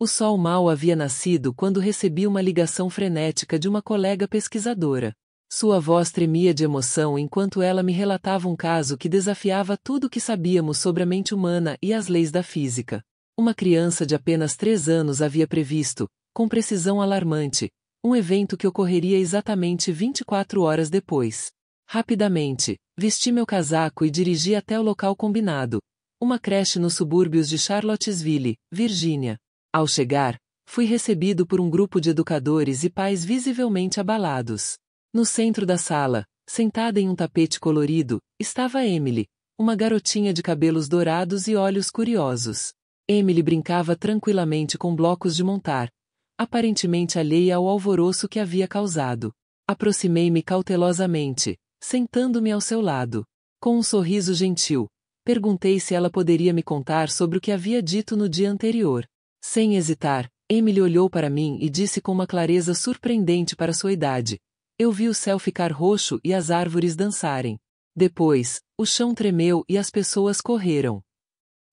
O sol mal havia nascido quando recebi uma ligação frenética de uma colega pesquisadora. Sua voz tremia de emoção enquanto ela me relatava um caso que desafiava tudo o que sabíamos sobre a mente humana e as leis da física. Uma criança de apenas três anos havia previsto, com precisão alarmante, um evento que ocorreria exatamente 24 horas depois. Rapidamente, vesti meu casaco e dirigi até o local combinado, uma creche nos subúrbios de Charlottesville, Virgínia. Ao chegar, fui recebido por um grupo de educadores e pais visivelmente abalados. No centro da sala, sentada em um tapete colorido, estava Emily, uma garotinha de cabelos dourados e olhos curiosos. Emily brincava tranquilamente com blocos de montar, aparentemente alheia ao alvoroço que havia causado. Aproximei-me cautelosamente, sentando-me ao seu lado. Com um sorriso gentil, perguntei se ela poderia me contar sobre o que havia dito no dia anterior. Sem hesitar, Emily olhou para mim e disse com uma clareza surpreendente para sua idade. Eu vi o céu ficar roxo e as árvores dançarem. Depois, o chão tremeu e as pessoas correram.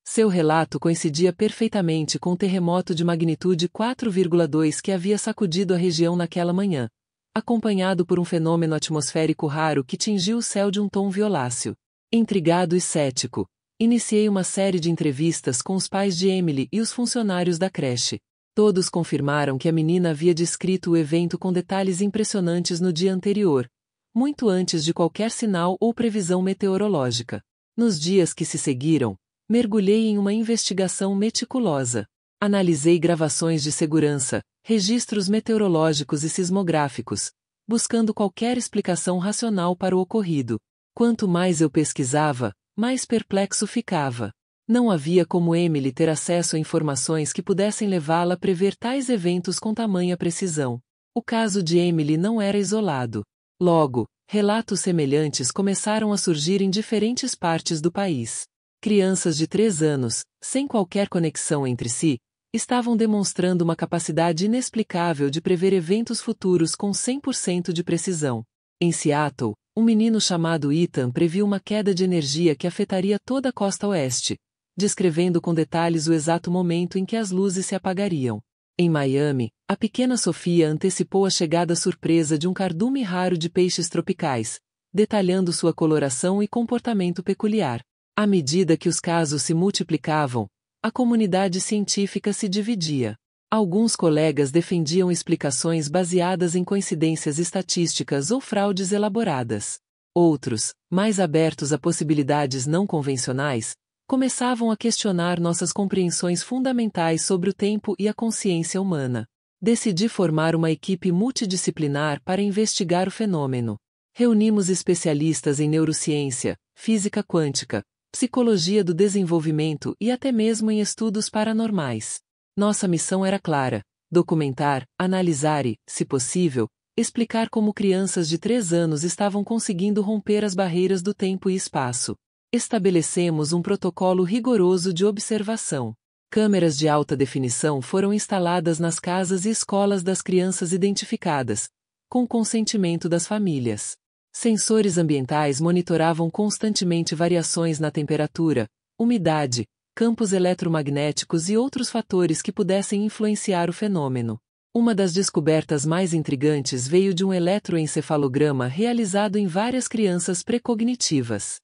Seu relato coincidia perfeitamente com o terremoto de magnitude 4,2 que havia sacudido a região naquela manhã, acompanhado por um fenômeno atmosférico raro que tingiu o céu de um tom violáceo. Intrigado e cético, Iniciei uma série de entrevistas com os pais de Emily e os funcionários da creche. Todos confirmaram que a menina havia descrito o evento com detalhes impressionantes no dia anterior, muito antes de qualquer sinal ou previsão meteorológica. Nos dias que se seguiram, mergulhei em uma investigação meticulosa. Analisei gravações de segurança, registros meteorológicos e sismográficos, buscando qualquer explicação racional para o ocorrido. Quanto mais eu pesquisava, mais perplexo ficava. Não havia como Emily ter acesso a informações que pudessem levá-la a prever tais eventos com tamanha precisão. O caso de Emily não era isolado. Logo, relatos semelhantes começaram a surgir em diferentes partes do país. Crianças de três anos, sem qualquer conexão entre si, estavam demonstrando uma capacidade inexplicável de prever eventos futuros com 100% de precisão. Em Seattle, um menino chamado Ethan previu uma queda de energia que afetaria toda a costa oeste, descrevendo com detalhes o exato momento em que as luzes se apagariam. Em Miami, a pequena Sofia antecipou a chegada surpresa de um cardume raro de peixes tropicais, detalhando sua coloração e comportamento peculiar. À medida que os casos se multiplicavam, a comunidade científica se dividia. Alguns colegas defendiam explicações baseadas em coincidências estatísticas ou fraudes elaboradas. Outros, mais abertos a possibilidades não convencionais, começavam a questionar nossas compreensões fundamentais sobre o tempo e a consciência humana. Decidi formar uma equipe multidisciplinar para investigar o fenômeno. Reunimos especialistas em neurociência, física quântica, psicologia do desenvolvimento e até mesmo em estudos paranormais. Nossa missão era clara: documentar, analisar e, se possível, explicar como crianças de 3 anos estavam conseguindo romper as barreiras do tempo e espaço. Estabelecemos um protocolo rigoroso de observação. Câmeras de alta definição foram instaladas nas casas e escolas das crianças identificadas, com consentimento das famílias. Sensores ambientais monitoravam constantemente variações na temperatura, umidade, campos eletromagnéticos e outros fatores que pudessem influenciar o fenômeno. Uma das descobertas mais intrigantes veio de um eletroencefalograma realizado em várias crianças precognitivas.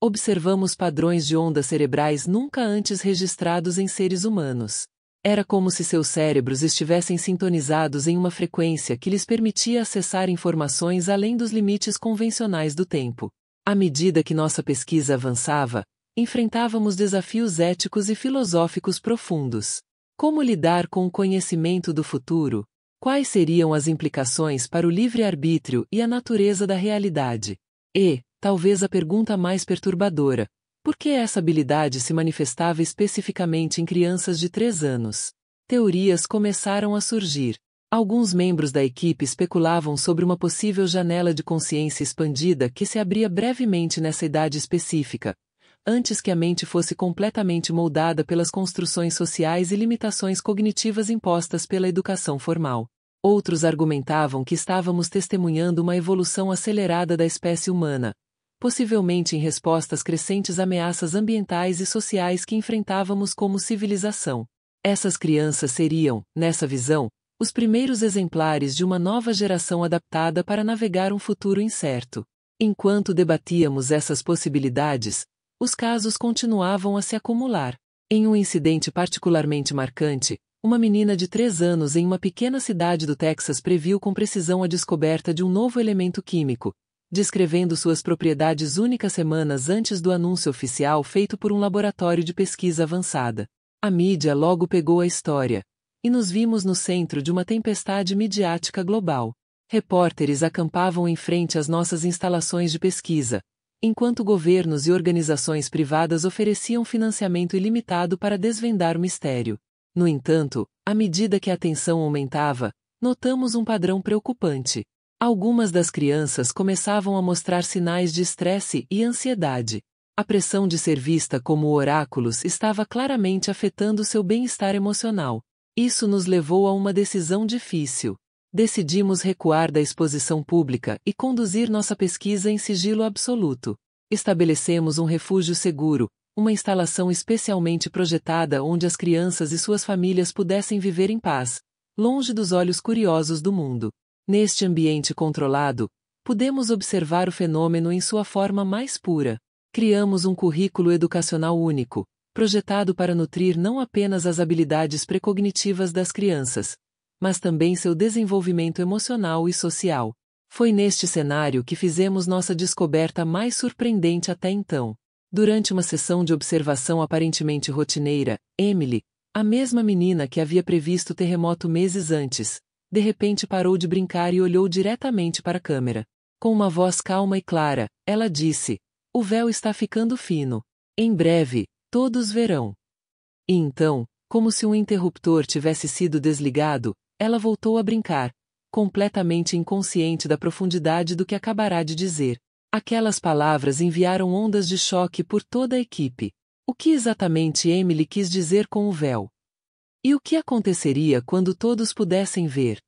Observamos padrões de ondas cerebrais nunca antes registrados em seres humanos. Era como se seus cérebros estivessem sintonizados em uma frequência que lhes permitia acessar informações além dos limites convencionais do tempo. À medida que nossa pesquisa avançava, enfrentávamos desafios éticos e filosóficos profundos. Como lidar com o conhecimento do futuro? Quais seriam as implicações para o livre-arbítrio e a natureza da realidade? E, talvez a pergunta mais perturbadora, por que essa habilidade se manifestava especificamente em crianças de 3 anos? Teorias começaram a surgir. Alguns membros da equipe especulavam sobre uma possível janela de consciência expandida que se abria brevemente nessa idade específica, antes que a mente fosse completamente moldada pelas construções sociais e limitações cognitivas impostas pela educação formal. Outros argumentavam que estávamos testemunhando uma evolução acelerada da espécie humana, possivelmente em resposta às crescentes ameaças ambientais e sociais que enfrentávamos como civilização. Essas crianças seriam, nessa visão, os primeiros exemplares de uma nova geração adaptada para navegar um futuro incerto. Enquanto debatíamos essas possibilidades, os casos continuavam a se acumular. Em um incidente particularmente marcante, uma menina de 3 anos em uma pequena cidade do Texas previu com precisão a descoberta de um novo elemento químico, descrevendo suas propriedades únicas semanas antes do anúncio oficial feito por um laboratório de pesquisa avançada. A mídia logo pegou a história, e nos vimos no centro de uma tempestade midiática global. Repórteres acampavam em frente às nossas instalações de pesquisa, enquanto governos e organizações privadas ofereciam financiamento ilimitado para desvendar o mistério. No entanto, à medida que a tensão aumentava, notamos um padrão preocupante. Algumas das crianças começavam a mostrar sinais de estresse e ansiedade. A pressão de ser vista como oráculos estava claramente afetando seu bem-estar emocional. Isso nos levou a uma decisão difícil decidimos recuar da exposição pública e conduzir nossa pesquisa em sigilo absoluto. Estabelecemos um refúgio seguro, uma instalação especialmente projetada onde as crianças e suas famílias pudessem viver em paz, longe dos olhos curiosos do mundo. Neste ambiente controlado, pudemos observar o fenômeno em sua forma mais pura. Criamos um currículo educacional único, projetado para nutrir não apenas as habilidades precognitivas das crianças, mas também seu desenvolvimento emocional e social. Foi neste cenário que fizemos nossa descoberta mais surpreendente até então. Durante uma sessão de observação aparentemente rotineira, Emily, a mesma menina que havia previsto o terremoto meses antes, de repente parou de brincar e olhou diretamente para a câmera. Com uma voz calma e clara, ela disse: O véu está ficando fino. Em breve, todos verão. E então, como se um interruptor tivesse sido desligado, ela voltou a brincar, completamente inconsciente da profundidade do que acabará de dizer. Aquelas palavras enviaram ondas de choque por toda a equipe. O que exatamente Emily quis dizer com o véu? E o que aconteceria quando todos pudessem ver?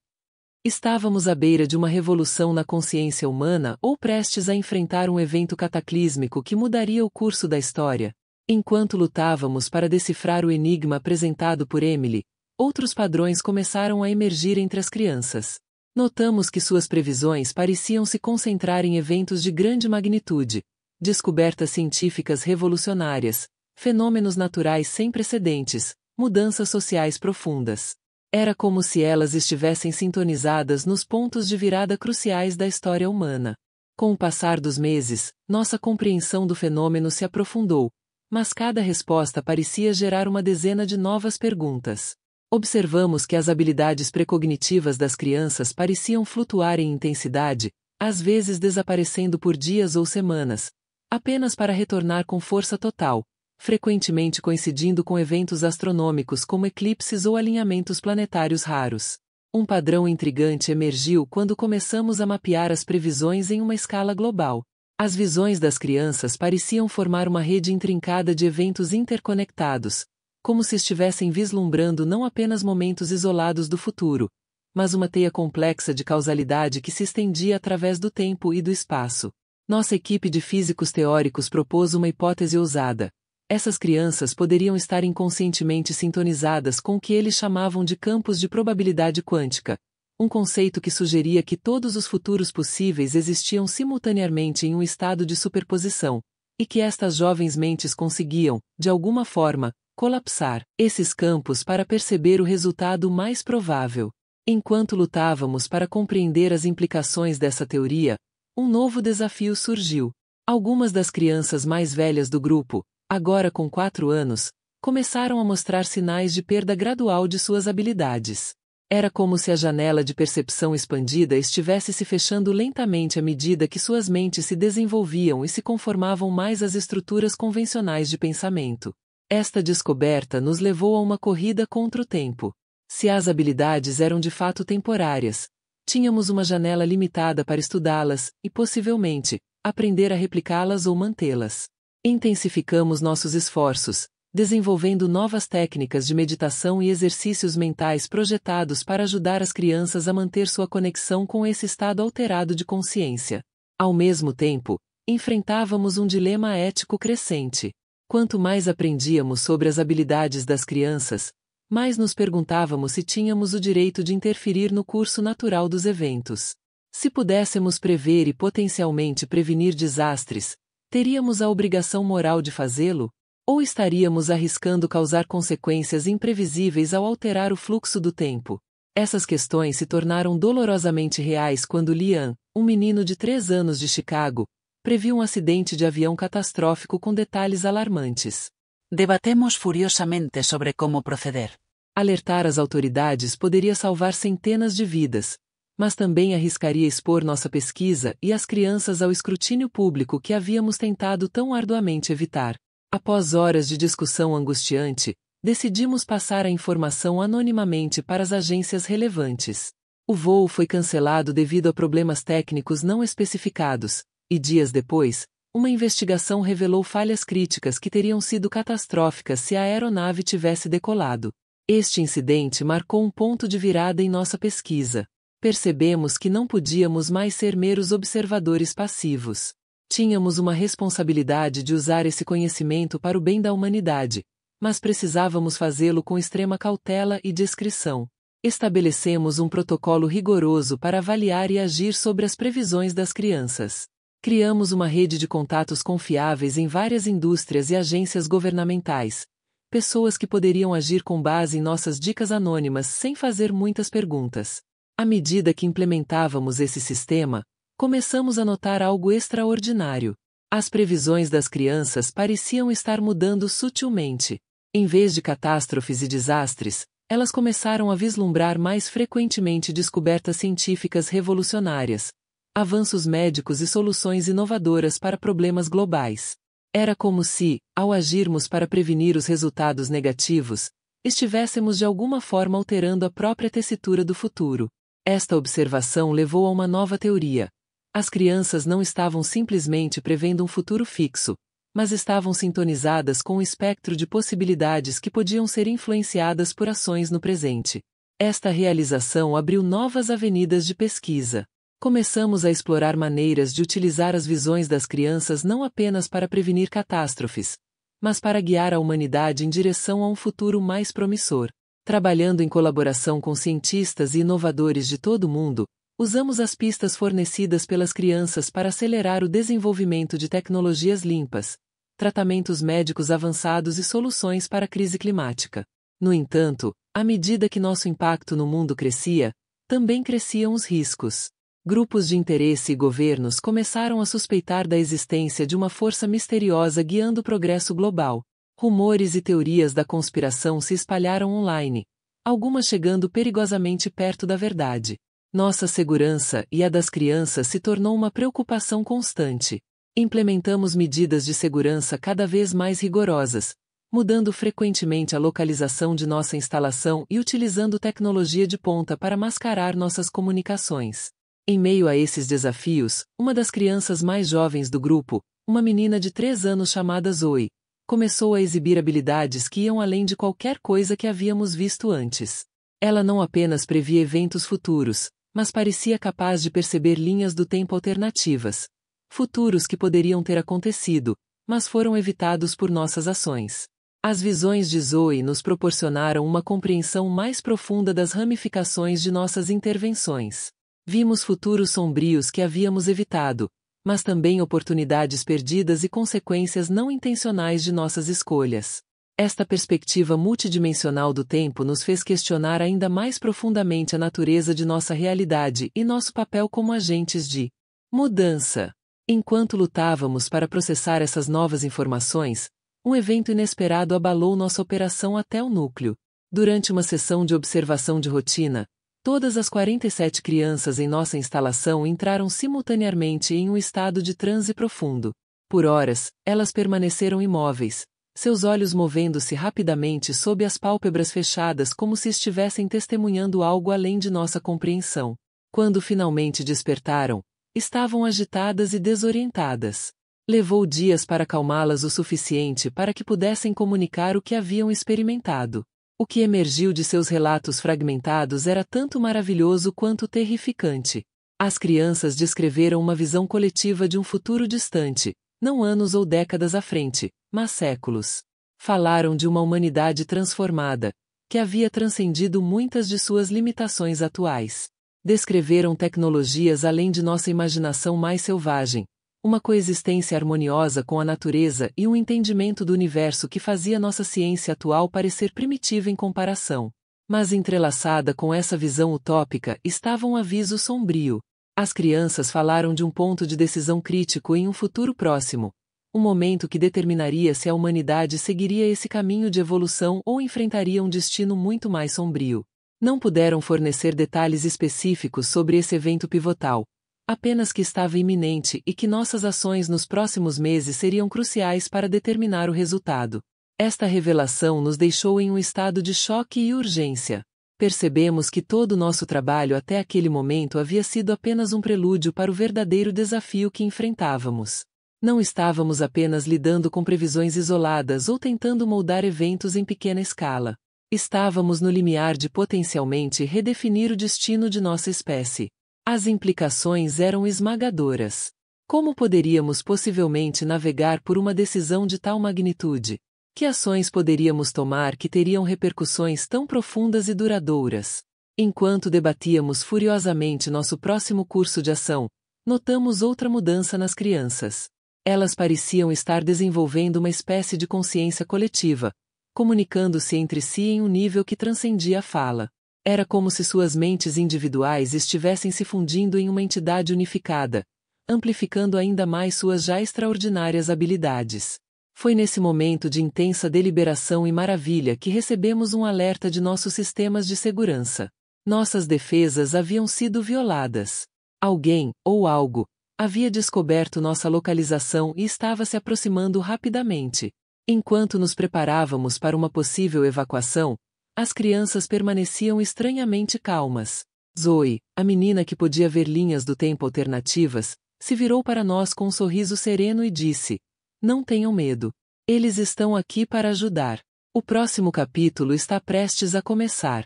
Estávamos à beira de uma revolução na consciência humana ou prestes a enfrentar um evento cataclísmico que mudaria o curso da história. Enquanto lutávamos para decifrar o enigma apresentado por Emily, outros padrões começaram a emergir entre as crianças. Notamos que suas previsões pareciam se concentrar em eventos de grande magnitude, descobertas científicas revolucionárias, fenômenos naturais sem precedentes, mudanças sociais profundas. Era como se elas estivessem sintonizadas nos pontos de virada cruciais da história humana. Com o passar dos meses, nossa compreensão do fenômeno se aprofundou, mas cada resposta parecia gerar uma dezena de novas perguntas. Observamos que as habilidades precognitivas das crianças pareciam flutuar em intensidade, às vezes desaparecendo por dias ou semanas, apenas para retornar com força total, frequentemente coincidindo com eventos astronômicos como eclipses ou alinhamentos planetários raros. Um padrão intrigante emergiu quando começamos a mapear as previsões em uma escala global. As visões das crianças pareciam formar uma rede intrincada de eventos interconectados, como se estivessem vislumbrando não apenas momentos isolados do futuro, mas uma teia complexa de causalidade que se estendia através do tempo e do espaço. Nossa equipe de físicos teóricos propôs uma hipótese ousada. Essas crianças poderiam estar inconscientemente sintonizadas com o que eles chamavam de campos de probabilidade quântica, um conceito que sugeria que todos os futuros possíveis existiam simultaneamente em um estado de superposição, e que estas jovens mentes conseguiam, de alguma forma, colapsar esses campos para perceber o resultado mais provável. Enquanto lutávamos para compreender as implicações dessa teoria, um novo desafio surgiu. Algumas das crianças mais velhas do grupo, agora com 4 anos, começaram a mostrar sinais de perda gradual de suas habilidades. Era como se a janela de percepção expandida estivesse se fechando lentamente à medida que suas mentes se desenvolviam e se conformavam mais às estruturas convencionais de pensamento. Esta descoberta nos levou a uma corrida contra o tempo. Se as habilidades eram de fato temporárias, tínhamos uma janela limitada para estudá-las e, possivelmente, aprender a replicá-las ou mantê-las. Intensificamos nossos esforços, desenvolvendo novas técnicas de meditação e exercícios mentais projetados para ajudar as crianças a manter sua conexão com esse estado alterado de consciência. Ao mesmo tempo, enfrentávamos um dilema ético crescente. Quanto mais aprendíamos sobre as habilidades das crianças, mais nos perguntávamos se tínhamos o direito de interferir no curso natural dos eventos. Se pudéssemos prever e potencialmente prevenir desastres, teríamos a obrigação moral de fazê-lo, ou estaríamos arriscando causar consequências imprevisíveis ao alterar o fluxo do tempo? Essas questões se tornaram dolorosamente reais quando Lian, um menino de três anos de Chicago, previu um acidente de avião catastrófico com detalhes alarmantes. Debatemos furiosamente sobre como proceder. Alertar as autoridades poderia salvar centenas de vidas, mas também arriscaria expor nossa pesquisa e as crianças ao escrutínio público que havíamos tentado tão arduamente evitar. Após horas de discussão angustiante, decidimos passar a informação anonimamente para as agências relevantes. O voo foi cancelado devido a problemas técnicos não especificados, e dias depois, uma investigação revelou falhas críticas que teriam sido catastróficas se a aeronave tivesse decolado. Este incidente marcou um ponto de virada em nossa pesquisa. Percebemos que não podíamos mais ser meros observadores passivos. Tínhamos uma responsabilidade de usar esse conhecimento para o bem da humanidade, mas precisávamos fazê-lo com extrema cautela e discrição. Estabelecemos um protocolo rigoroso para avaliar e agir sobre as previsões das crianças. Criamos uma rede de contatos confiáveis em várias indústrias e agências governamentais. Pessoas que poderiam agir com base em nossas dicas anônimas sem fazer muitas perguntas. À medida que implementávamos esse sistema, começamos a notar algo extraordinário. As previsões das crianças pareciam estar mudando sutilmente. Em vez de catástrofes e desastres, elas começaram a vislumbrar mais frequentemente descobertas científicas revolucionárias, avanços médicos e soluções inovadoras para problemas globais. Era como se, ao agirmos para prevenir os resultados negativos, estivéssemos de alguma forma alterando a própria tessitura do futuro. Esta observação levou a uma nova teoria. As crianças não estavam simplesmente prevendo um futuro fixo, mas estavam sintonizadas com o espectro de possibilidades que podiam ser influenciadas por ações no presente. Esta realização abriu novas avenidas de pesquisa começamos a explorar maneiras de utilizar as visões das crianças não apenas para prevenir catástrofes, mas para guiar a humanidade em direção a um futuro mais promissor. Trabalhando em colaboração com cientistas e inovadores de todo o mundo, usamos as pistas fornecidas pelas crianças para acelerar o desenvolvimento de tecnologias limpas, tratamentos médicos avançados e soluções para a crise climática. No entanto, à medida que nosso impacto no mundo crescia, também cresciam os riscos grupos de interesse e governos começaram a suspeitar da existência de uma força misteriosa guiando o progresso global. Rumores e teorias da conspiração se espalharam online, algumas chegando perigosamente perto da verdade. Nossa segurança e a das crianças se tornou uma preocupação constante. Implementamos medidas de segurança cada vez mais rigorosas, mudando frequentemente a localização de nossa instalação e utilizando tecnologia de ponta para mascarar nossas comunicações. Em meio a esses desafios, uma das crianças mais jovens do grupo, uma menina de 3 anos chamada Zoe, começou a exibir habilidades que iam além de qualquer coisa que havíamos visto antes. Ela não apenas previa eventos futuros, mas parecia capaz de perceber linhas do tempo alternativas. Futuros que poderiam ter acontecido, mas foram evitados por nossas ações. As visões de Zoe nos proporcionaram uma compreensão mais profunda das ramificações de nossas intervenções. Vimos futuros sombrios que havíamos evitado, mas também oportunidades perdidas e consequências não intencionais de nossas escolhas. Esta perspectiva multidimensional do tempo nos fez questionar ainda mais profundamente a natureza de nossa realidade e nosso papel como agentes de mudança. Enquanto lutávamos para processar essas novas informações, um evento inesperado abalou nossa operação até o núcleo. Durante uma sessão de observação de rotina, Todas as 47 crianças em nossa instalação entraram simultaneamente em um estado de transe profundo. Por horas, elas permaneceram imóveis, seus olhos movendo-se rapidamente sob as pálpebras fechadas como se estivessem testemunhando algo além de nossa compreensão. Quando finalmente despertaram, estavam agitadas e desorientadas. Levou dias para acalmá-las o suficiente para que pudessem comunicar o que haviam experimentado. O que emergiu de seus relatos fragmentados era tanto maravilhoso quanto terrificante. As crianças descreveram uma visão coletiva de um futuro distante, não anos ou décadas à frente, mas séculos. Falaram de uma humanidade transformada, que havia transcendido muitas de suas limitações atuais. Descreveram tecnologias além de nossa imaginação mais selvagem, uma coexistência harmoniosa com a natureza e um entendimento do universo que fazia nossa ciência atual parecer primitiva em comparação. Mas entrelaçada com essa visão utópica estava um aviso sombrio. As crianças falaram de um ponto de decisão crítico em um futuro próximo, um momento que determinaria se a humanidade seguiria esse caminho de evolução ou enfrentaria um destino muito mais sombrio. Não puderam fornecer detalhes específicos sobre esse evento pivotal, apenas que estava iminente e que nossas ações nos próximos meses seriam cruciais para determinar o resultado. Esta revelação nos deixou em um estado de choque e urgência. Percebemos que todo o nosso trabalho até aquele momento havia sido apenas um prelúdio para o verdadeiro desafio que enfrentávamos. Não estávamos apenas lidando com previsões isoladas ou tentando moldar eventos em pequena escala. Estávamos no limiar de potencialmente redefinir o destino de nossa espécie. As implicações eram esmagadoras. Como poderíamos possivelmente navegar por uma decisão de tal magnitude? Que ações poderíamos tomar que teriam repercussões tão profundas e duradouras? Enquanto debatíamos furiosamente nosso próximo curso de ação, notamos outra mudança nas crianças. Elas pareciam estar desenvolvendo uma espécie de consciência coletiva, comunicando-se entre si em um nível que transcendia a fala. Era como se suas mentes individuais estivessem se fundindo em uma entidade unificada, amplificando ainda mais suas já extraordinárias habilidades. Foi nesse momento de intensa deliberação e maravilha que recebemos um alerta de nossos sistemas de segurança. Nossas defesas haviam sido violadas. Alguém, ou algo, havia descoberto nossa localização e estava se aproximando rapidamente. Enquanto nos preparávamos para uma possível evacuação, as crianças permaneciam estranhamente calmas. Zoe, a menina que podia ver linhas do tempo alternativas, se virou para nós com um sorriso sereno e disse: Não tenham medo. Eles estão aqui para ajudar. O próximo capítulo está prestes a começar.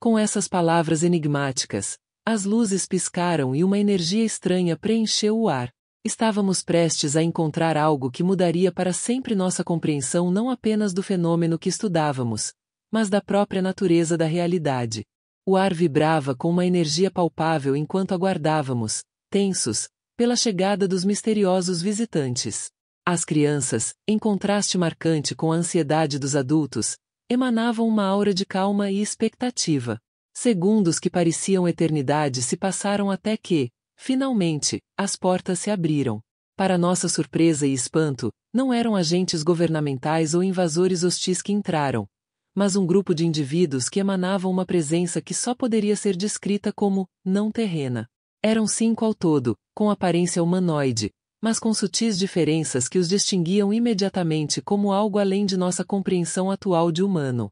Com essas palavras enigmáticas, as luzes piscaram e uma energia estranha preencheu o ar. Estávamos prestes a encontrar algo que mudaria para sempre nossa compreensão não apenas do fenômeno que estudávamos, mas da própria natureza da realidade. O ar vibrava com uma energia palpável enquanto aguardávamos, tensos, pela chegada dos misteriosos visitantes. As crianças, em contraste marcante com a ansiedade dos adultos, emanavam uma aura de calma e expectativa. Segundos que pareciam eternidade se passaram até que, finalmente, as portas se abriram. Para nossa surpresa e espanto, não eram agentes governamentais ou invasores hostis que entraram, mas um grupo de indivíduos que emanavam uma presença que só poderia ser descrita como não terrena. Eram cinco ao todo, com aparência humanoide, mas com sutis diferenças que os distinguiam imediatamente como algo além de nossa compreensão atual de humano.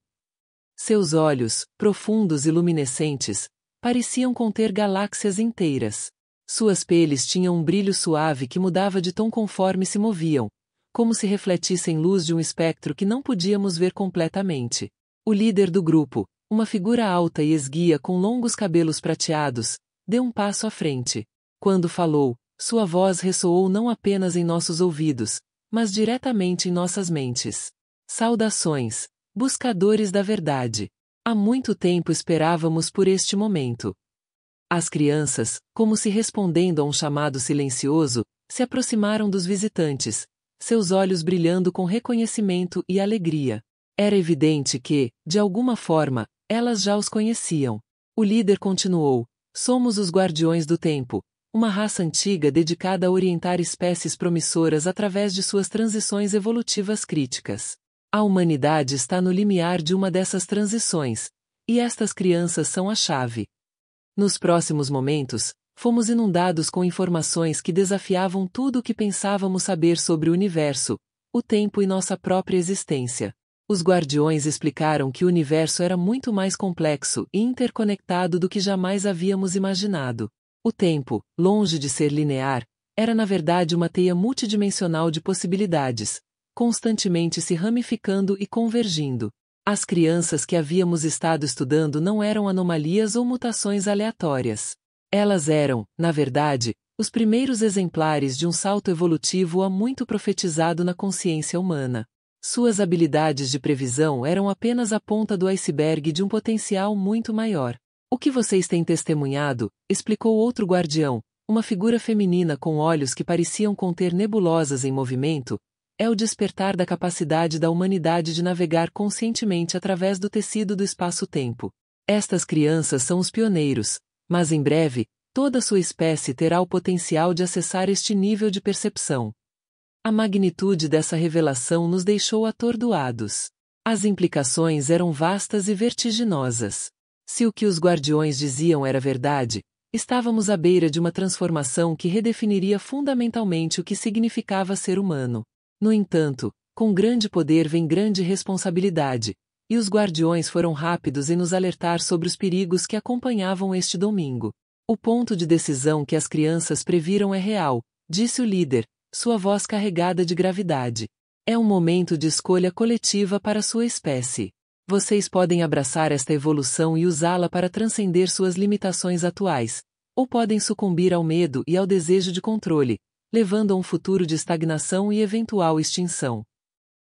Seus olhos, profundos e luminescentes, pareciam conter galáxias inteiras. Suas peles tinham um brilho suave que mudava de tom conforme se moviam, como se refletissem luz de um espectro que não podíamos ver completamente. O líder do grupo, uma figura alta e esguia com longos cabelos prateados, deu um passo à frente. Quando falou, sua voz ressoou não apenas em nossos ouvidos, mas diretamente em nossas mentes. Saudações, buscadores da verdade. Há muito tempo esperávamos por este momento. As crianças, como se respondendo a um chamado silencioso, se aproximaram dos visitantes, seus olhos brilhando com reconhecimento e alegria. Era evidente que, de alguma forma, elas já os conheciam. O líder continuou: Somos os Guardiões do Tempo, uma raça antiga dedicada a orientar espécies promissoras através de suas transições evolutivas críticas. A humanidade está no limiar de uma dessas transições, e estas crianças são a chave. Nos próximos momentos, fomos inundados com informações que desafiavam tudo o que pensávamos saber sobre o universo, o tempo e nossa própria existência. Os guardiões explicaram que o universo era muito mais complexo e interconectado do que jamais havíamos imaginado. O tempo, longe de ser linear, era na verdade uma teia multidimensional de possibilidades, constantemente se ramificando e convergindo. As crianças que havíamos estado estudando não eram anomalias ou mutações aleatórias. Elas eram, na verdade, os primeiros exemplares de um salto evolutivo há muito profetizado na consciência humana. Suas habilidades de previsão eram apenas a ponta do iceberg de um potencial muito maior. O que vocês têm testemunhado, explicou outro guardião, uma figura feminina com olhos que pareciam conter nebulosas em movimento, é o despertar da capacidade da humanidade de navegar conscientemente através do tecido do espaço-tempo. Estas crianças são os pioneiros, mas em breve, toda sua espécie terá o potencial de acessar este nível de percepção. A magnitude dessa revelação nos deixou atordoados. As implicações eram vastas e vertiginosas. Se o que os guardiões diziam era verdade, estávamos à beira de uma transformação que redefiniria fundamentalmente o que significava ser humano. No entanto, com grande poder vem grande responsabilidade, e os guardiões foram rápidos em nos alertar sobre os perigos que acompanhavam este domingo. O ponto de decisão que as crianças previram é real, disse o líder, sua voz carregada de gravidade. É um momento de escolha coletiva para sua espécie. Vocês podem abraçar esta evolução e usá-la para transcender suas limitações atuais, ou podem sucumbir ao medo e ao desejo de controle, levando a um futuro de estagnação e eventual extinção.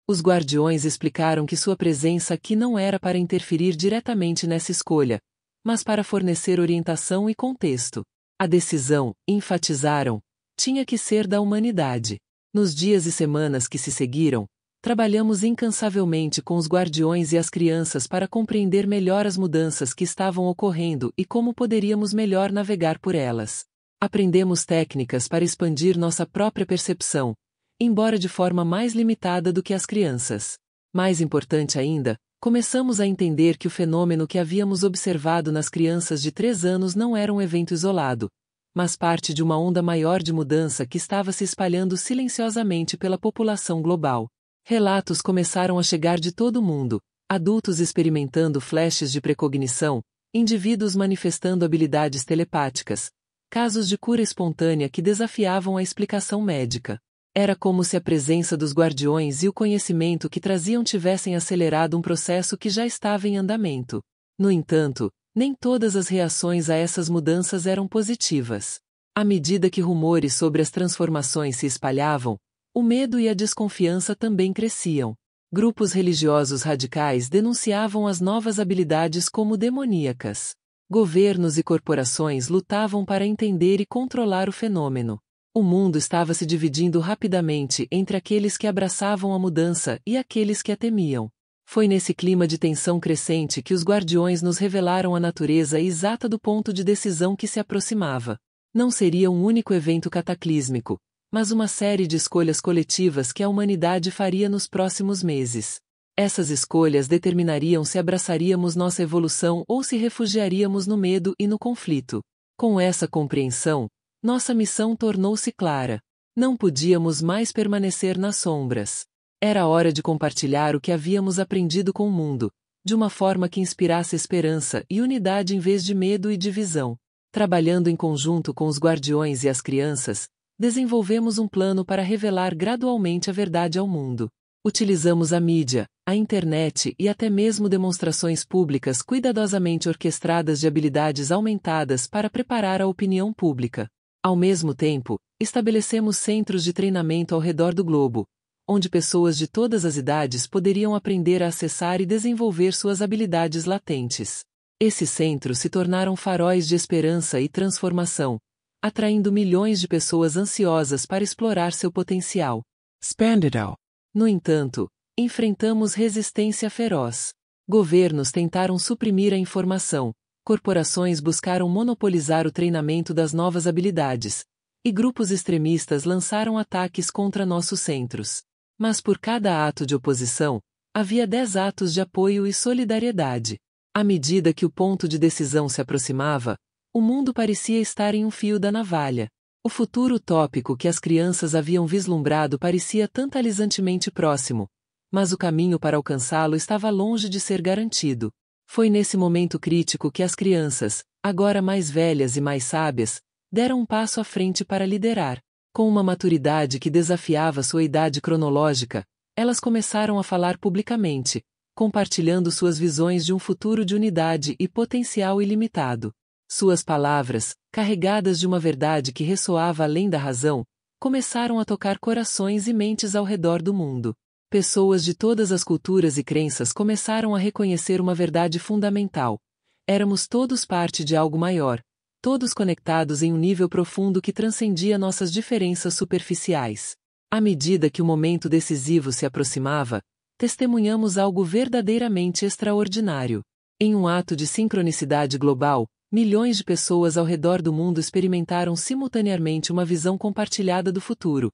Os guardiões explicaram que sua presença aqui não era para interferir diretamente nessa escolha, mas para fornecer orientação e contexto. A decisão, enfatizaram, tinha que ser da humanidade. Nos dias e semanas que se seguiram, trabalhamos incansavelmente com os guardiões e as crianças para compreender melhor as mudanças que estavam ocorrendo e como poderíamos melhor navegar por elas. Aprendemos técnicas para expandir nossa própria percepção, embora de forma mais limitada do que as crianças. Mais importante ainda, começamos a entender que o fenômeno que havíamos observado nas crianças de 3 anos não era um evento isolado, mas parte de uma onda maior de mudança que estava se espalhando silenciosamente pela população global. Relatos começaram a chegar de todo o mundo, adultos experimentando flashes de precognição, indivíduos manifestando habilidades telepáticas, casos de cura espontânea que desafiavam a explicação médica. Era como se a presença dos guardiões e o conhecimento que traziam tivessem acelerado um processo que já estava em andamento. No entanto, nem todas as reações a essas mudanças eram positivas. À medida que rumores sobre as transformações se espalhavam, o medo e a desconfiança também cresciam. Grupos religiosos radicais denunciavam as novas habilidades como demoníacas. Governos e corporações lutavam para entender e controlar o fenômeno. O mundo estava se dividindo rapidamente entre aqueles que abraçavam a mudança e aqueles que a temiam. Foi nesse clima de tensão crescente que os guardiões nos revelaram a natureza exata do ponto de decisão que se aproximava. Não seria um único evento cataclísmico, mas uma série de escolhas coletivas que a humanidade faria nos próximos meses. Essas escolhas determinariam se abraçaríamos nossa evolução ou se refugiaríamos no medo e no conflito. Com essa compreensão, nossa missão tornou-se clara. Não podíamos mais permanecer nas sombras. Era hora de compartilhar o que havíamos aprendido com o mundo, de uma forma que inspirasse esperança e unidade em vez de medo e divisão. Trabalhando em conjunto com os guardiões e as crianças, desenvolvemos um plano para revelar gradualmente a verdade ao mundo. Utilizamos a mídia, a internet e até mesmo demonstrações públicas cuidadosamente orquestradas de habilidades aumentadas para preparar a opinião pública. Ao mesmo tempo, estabelecemos centros de treinamento ao redor do globo, onde pessoas de todas as idades poderiam aprender a acessar e desenvolver suas habilidades latentes. Esses centros se tornaram faróis de esperança e transformação, atraindo milhões de pessoas ansiosas para explorar seu potencial. all. No entanto, enfrentamos resistência feroz. Governos tentaram suprimir a informação, corporações buscaram monopolizar o treinamento das novas habilidades, e grupos extremistas lançaram ataques contra nossos centros. Mas por cada ato de oposição, havia dez atos de apoio e solidariedade. À medida que o ponto de decisão se aproximava, o mundo parecia estar em um fio da navalha. O futuro utópico que as crianças haviam vislumbrado parecia tantalizantemente próximo, mas o caminho para alcançá-lo estava longe de ser garantido. Foi nesse momento crítico que as crianças, agora mais velhas e mais sábias, deram um passo à frente para liderar. Com uma maturidade que desafiava sua idade cronológica, elas começaram a falar publicamente, compartilhando suas visões de um futuro de unidade e potencial ilimitado. Suas palavras, carregadas de uma verdade que ressoava além da razão, começaram a tocar corações e mentes ao redor do mundo pessoas de todas as culturas e crenças começaram a reconhecer uma verdade fundamental. Éramos todos parte de algo maior, todos conectados em um nível profundo que transcendia nossas diferenças superficiais. À medida que o momento decisivo se aproximava, testemunhamos algo verdadeiramente extraordinário. Em um ato de sincronicidade global, milhões de pessoas ao redor do mundo experimentaram simultaneamente uma visão compartilhada do futuro,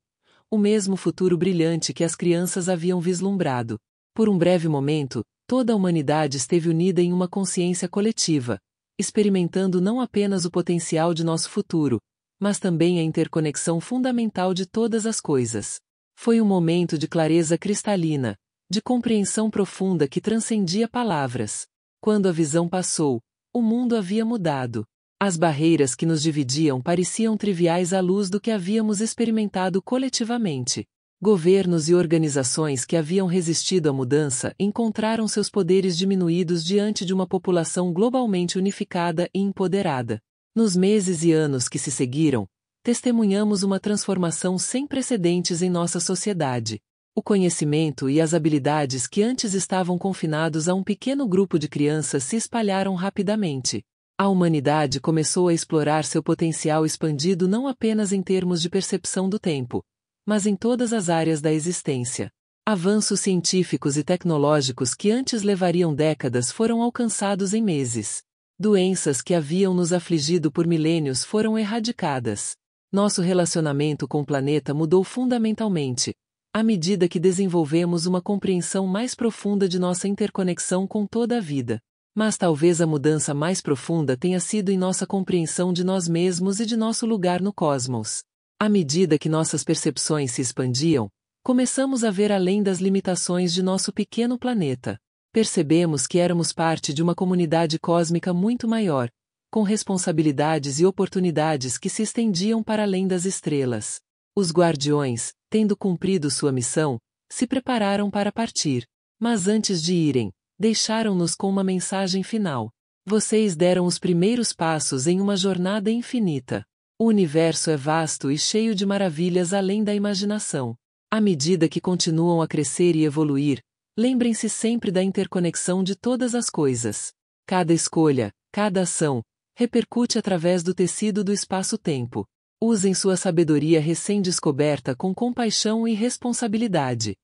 o mesmo futuro brilhante que as crianças haviam vislumbrado. Por um breve momento, toda a humanidade esteve unida em uma consciência coletiva, experimentando não apenas o potencial de nosso futuro, mas também a interconexão fundamental de todas as coisas. Foi um momento de clareza cristalina, de compreensão profunda que transcendia palavras. Quando a visão passou, o mundo havia mudado. As barreiras que nos dividiam pareciam triviais à luz do que havíamos experimentado coletivamente. Governos e organizações que haviam resistido à mudança encontraram seus poderes diminuídos diante de uma população globalmente unificada e empoderada. Nos meses e anos que se seguiram, testemunhamos uma transformação sem precedentes em nossa sociedade. O conhecimento e as habilidades que antes estavam confinados a um pequeno grupo de crianças se espalharam rapidamente. A humanidade começou a explorar seu potencial expandido não apenas em termos de percepção do tempo, mas em todas as áreas da existência. Avanços científicos e tecnológicos que antes levariam décadas foram alcançados em meses. Doenças que haviam nos afligido por milênios foram erradicadas. Nosso relacionamento com o planeta mudou fundamentalmente, à medida que desenvolvemos uma compreensão mais profunda de nossa interconexão com toda a vida. Mas talvez a mudança mais profunda tenha sido em nossa compreensão de nós mesmos e de nosso lugar no cosmos. À medida que nossas percepções se expandiam, começamos a ver além das limitações de nosso pequeno planeta. Percebemos que éramos parte de uma comunidade cósmica muito maior, com responsabilidades e oportunidades que se estendiam para além das estrelas. Os guardiões, tendo cumprido sua missão, se prepararam para partir. Mas antes de irem, deixaram-nos com uma mensagem final. Vocês deram os primeiros passos em uma jornada infinita. O universo é vasto e cheio de maravilhas além da imaginação. À medida que continuam a crescer e evoluir, lembrem-se sempre da interconexão de todas as coisas. Cada escolha, cada ação, repercute através do tecido do espaço-tempo. Usem sua sabedoria recém-descoberta com compaixão e responsabilidade.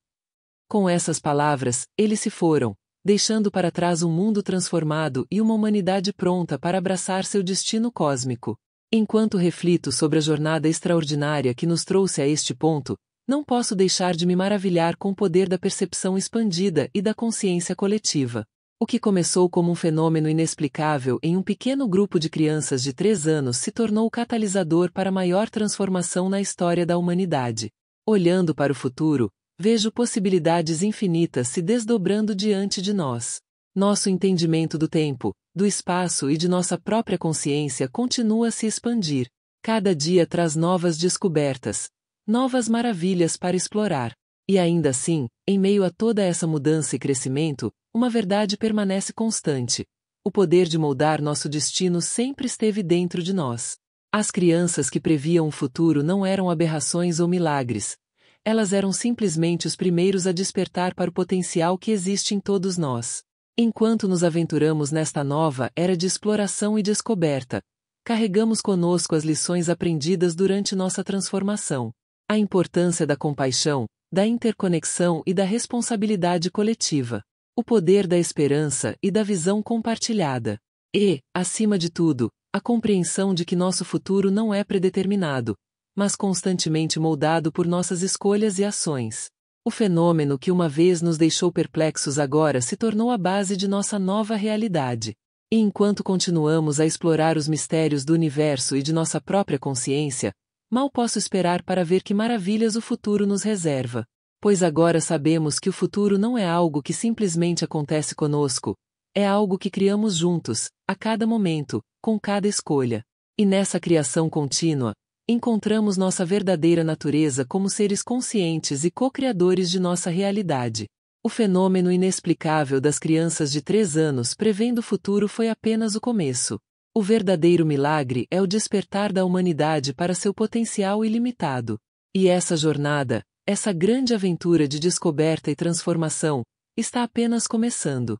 Com essas palavras, eles se foram, deixando para trás um mundo transformado e uma humanidade pronta para abraçar seu destino cósmico. Enquanto reflito sobre a jornada extraordinária que nos trouxe a este ponto, não posso deixar de me maravilhar com o poder da percepção expandida e da consciência coletiva. O que começou como um fenômeno inexplicável em um pequeno grupo de crianças de três anos se tornou o catalisador para a maior transformação na história da humanidade. Olhando para o futuro, Vejo possibilidades infinitas se desdobrando diante de nós. Nosso entendimento do tempo, do espaço e de nossa própria consciência continua a se expandir. Cada dia traz novas descobertas, novas maravilhas para explorar. E ainda assim, em meio a toda essa mudança e crescimento, uma verdade permanece constante. O poder de moldar nosso destino sempre esteve dentro de nós. As crianças que previam o futuro não eram aberrações ou milagres, elas eram simplesmente os primeiros a despertar para o potencial que existe em todos nós. Enquanto nos aventuramos nesta nova era de exploração e descoberta, carregamos conosco as lições aprendidas durante nossa transformação. A importância da compaixão, da interconexão e da responsabilidade coletiva. O poder da esperança e da visão compartilhada. E, acima de tudo, a compreensão de que nosso futuro não é predeterminado, mas constantemente moldado por nossas escolhas e ações. O fenômeno que uma vez nos deixou perplexos agora se tornou a base de nossa nova realidade. E enquanto continuamos a explorar os mistérios do universo e de nossa própria consciência, mal posso esperar para ver que maravilhas o futuro nos reserva. Pois agora sabemos que o futuro não é algo que simplesmente acontece conosco, é algo que criamos juntos, a cada momento, com cada escolha. E nessa criação contínua, encontramos nossa verdadeira natureza como seres conscientes e co-criadores de nossa realidade. O fenômeno inexplicável das crianças de três anos prevendo o futuro foi apenas o começo. O verdadeiro milagre é o despertar da humanidade para seu potencial ilimitado. E essa jornada, essa grande aventura de descoberta e transformação, está apenas começando.